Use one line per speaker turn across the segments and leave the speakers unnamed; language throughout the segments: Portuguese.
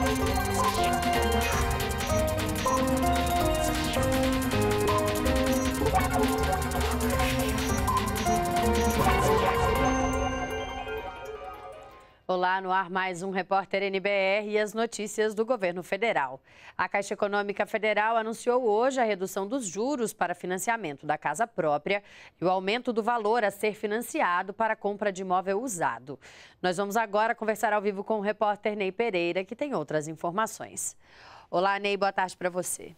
Thank you. Olá, no ar mais um repórter NBR e as notícias do governo federal. A Caixa Econômica Federal anunciou hoje a redução dos juros para financiamento da casa própria e o aumento do valor a ser financiado para compra de imóvel usado. Nós vamos agora conversar ao vivo com o repórter Ney Pereira, que tem outras informações. Olá, Ney, boa tarde para você.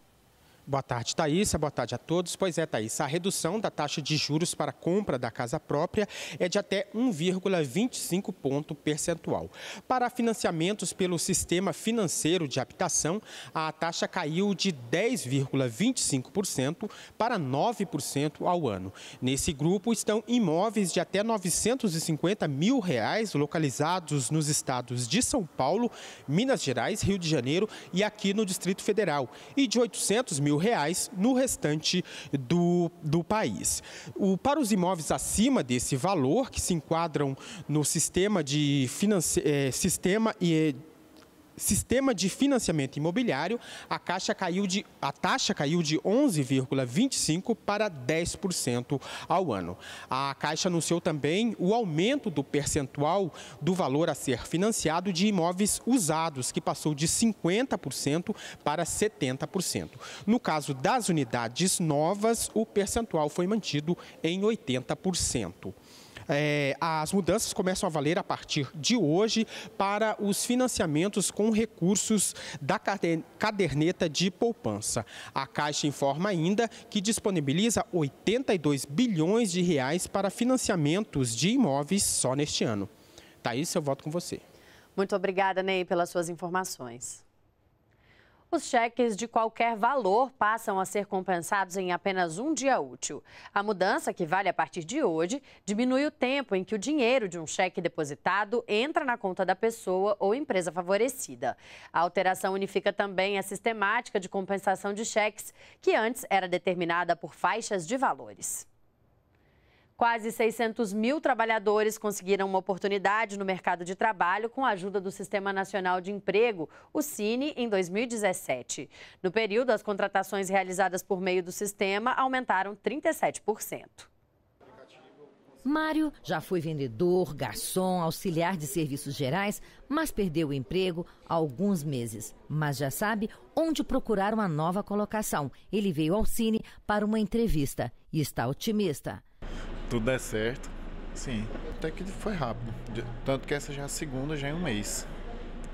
Boa tarde, Thaís. Boa tarde a todos. Pois é, Thaís, a redução da taxa de juros para compra da casa própria é de até 1,25 ponto percentual. Para financiamentos pelo sistema financeiro de habitação, a taxa caiu de 10,25% para 9% ao ano. Nesse grupo estão imóveis de até 950 mil reais localizados nos estados de São Paulo, Minas Gerais, Rio de Janeiro e aqui no Distrito Federal, e de 800 mil mil reais no restante do, do país. O, para os imóveis acima desse valor, que se enquadram no sistema de finance, eh, é, sistema e sistema de financiamento imobiliário, a, caixa caiu de, a taxa caiu de 11,25% para 10% ao ano. A Caixa anunciou também o aumento do percentual do valor a ser financiado de imóveis usados, que passou de 50% para 70%. No caso das unidades novas, o percentual foi mantido em 80%. É, as mudanças começam a valer a partir de hoje para os financiamentos com recursos da caderneta de poupança. A Caixa informa ainda que disponibiliza 82 bilhões de reais para financiamentos de imóveis só neste ano. Thaís, eu volto com você.
Muito obrigada, Ney, pelas suas informações. Os cheques de qualquer valor passam a ser compensados em apenas um dia útil. A mudança, que vale a partir de hoje, diminui o tempo em que o dinheiro de um cheque depositado entra na conta da pessoa ou empresa favorecida. A alteração unifica também a sistemática de compensação de cheques, que antes era determinada por faixas de valores. Quase 600 mil trabalhadores conseguiram uma oportunidade no mercado de trabalho com a ajuda do Sistema Nacional de Emprego, o Cine, em 2017. No período, as contratações realizadas por meio do sistema aumentaram 37%.
Mário já foi vendedor, garçom, auxiliar de serviços gerais, mas perdeu o emprego há alguns meses. Mas já sabe onde procurar uma nova colocação. Ele veio ao Cine para uma entrevista e está otimista
tudo der certo. Sim, até que foi rápido. Tanto que essa já é a segunda, já é em um mês.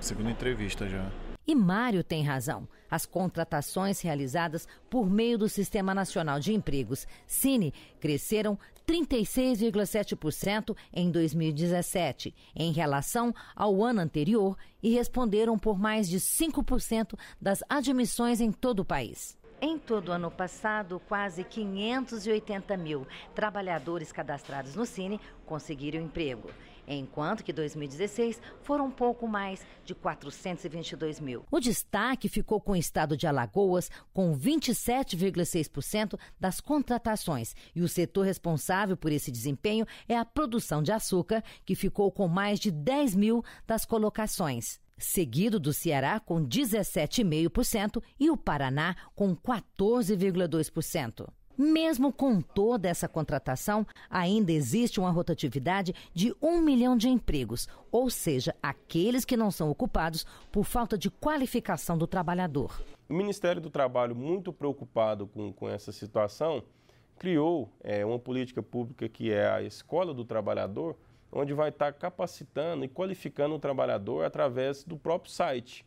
Segunda entrevista já.
E Mário tem razão. As contratações realizadas por meio do Sistema Nacional de Empregos, Cine, cresceram 36,7% em 2017, em relação ao ano anterior, e responderam por mais de 5% das admissões em todo o país. Em todo o ano passado, quase 580 mil trabalhadores cadastrados no Cine conseguiram emprego, enquanto que 2016 foram pouco mais de 422 mil. O destaque ficou com o estado de Alagoas, com 27,6% das contratações, e o setor responsável por esse desempenho é a produção de açúcar, que ficou com mais de 10 mil das colocações seguido do Ceará com 17,5% e o Paraná com 14,2%. Mesmo com toda essa contratação, ainda existe uma rotatividade de um milhão de empregos, ou seja, aqueles que não são ocupados por falta de qualificação do trabalhador.
O Ministério do Trabalho, muito preocupado com, com essa situação, criou é, uma política pública que é a Escola do Trabalhador, onde vai estar capacitando e qualificando o trabalhador através do próprio site.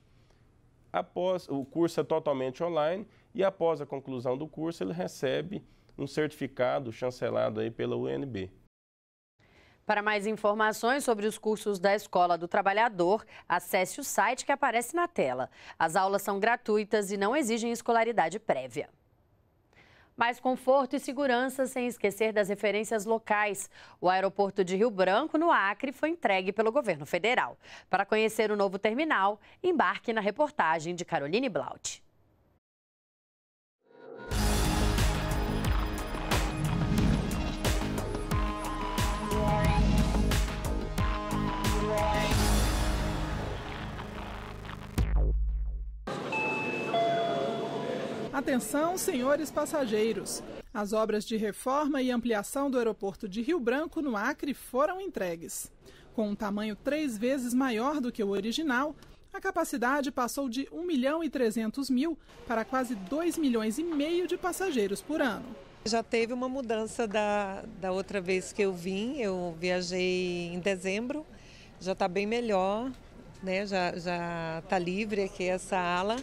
Após o curso é totalmente online e após a conclusão do curso ele recebe um certificado chancelado aí pela UNB.
Para mais informações sobre os cursos da Escola do Trabalhador, acesse o site que aparece na tela. As aulas são gratuitas e não exigem escolaridade prévia mais conforto e segurança sem esquecer das referências locais. O aeroporto de Rio Branco, no Acre, foi entregue pelo governo federal. Para conhecer o novo terminal, embarque na reportagem de Caroline Blaut.
Atenção, senhores passageiros! As obras de reforma e ampliação do aeroporto de Rio Branco, no Acre, foram entregues. Com um tamanho três vezes maior do que o original, a capacidade passou de 1 milhão e 300 mil para quase 2 milhões e meio de passageiros por ano. Já teve uma mudança da, da outra vez que eu vim, eu viajei em dezembro, já está bem melhor, né? já está livre aqui essa ala.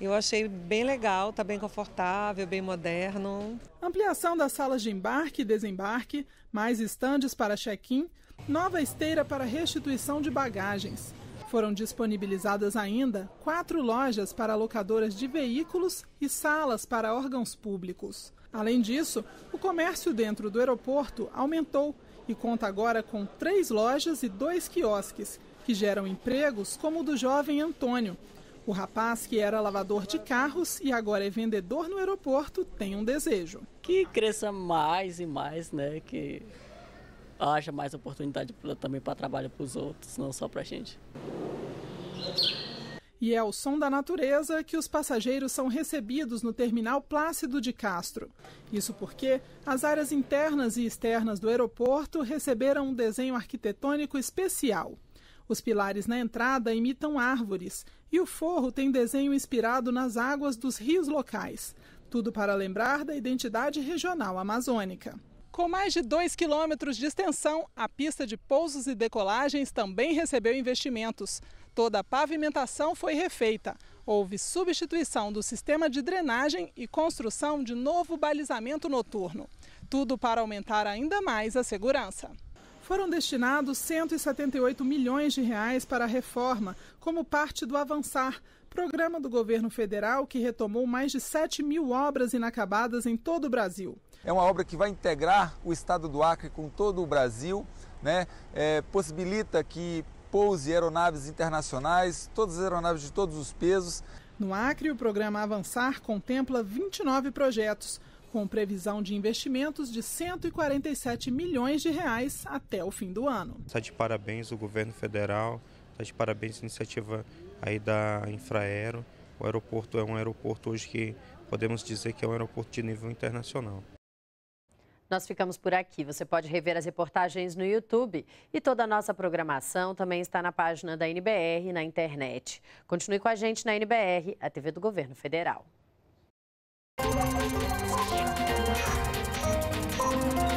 Eu achei bem legal, tá bem confortável, bem moderno. Ampliação das salas de embarque e desembarque, mais estandes para check-in, nova esteira para restituição de bagagens. Foram disponibilizadas ainda quatro lojas para locadoras de veículos e salas para órgãos públicos. Além disso, o comércio dentro do aeroporto aumentou e conta agora com três lojas e dois quiosques, que geram empregos como o do jovem Antônio, o rapaz, que era lavador de carros e agora é vendedor no aeroporto, tem um desejo. Que cresça mais e mais, né? Que haja mais oportunidade também para trabalho para os outros, não só para a gente. E é ao som da natureza que os passageiros são recebidos no terminal Plácido de Castro. Isso porque as áreas internas e externas do aeroporto receberam um desenho arquitetônico especial. Os pilares na entrada imitam árvores e o forro tem desenho inspirado nas águas dos rios locais. Tudo para lembrar da identidade regional amazônica. Com mais de 2 quilômetros de extensão, a pista de pousos e decolagens também recebeu investimentos. Toda a pavimentação foi refeita. Houve substituição do sistema de drenagem e construção de novo balizamento noturno. Tudo para aumentar ainda mais a segurança foram destinados 178 milhões de reais para a reforma, como parte do Avançar, programa do governo federal que retomou mais de 7 mil obras inacabadas em todo o Brasil. É uma obra que vai integrar o estado do Acre com todo o Brasil, né? É, possibilita que pouse aeronaves internacionais, todas as aeronaves de todos os pesos. No Acre, o programa Avançar contempla 29 projetos com previsão de investimentos de 147 milhões de reais até o fim do ano.
Está de parabéns o governo federal, está de parabéns a iniciativa aí da Infraero. O aeroporto é um aeroporto hoje que podemos dizer que é um aeroporto de nível internacional.
Nós ficamos por aqui. Você pode rever as reportagens no YouTube e toda a nossa programação também está na página da NBR na internet. Continue com a gente na NBR, a TV do Governo Federal. you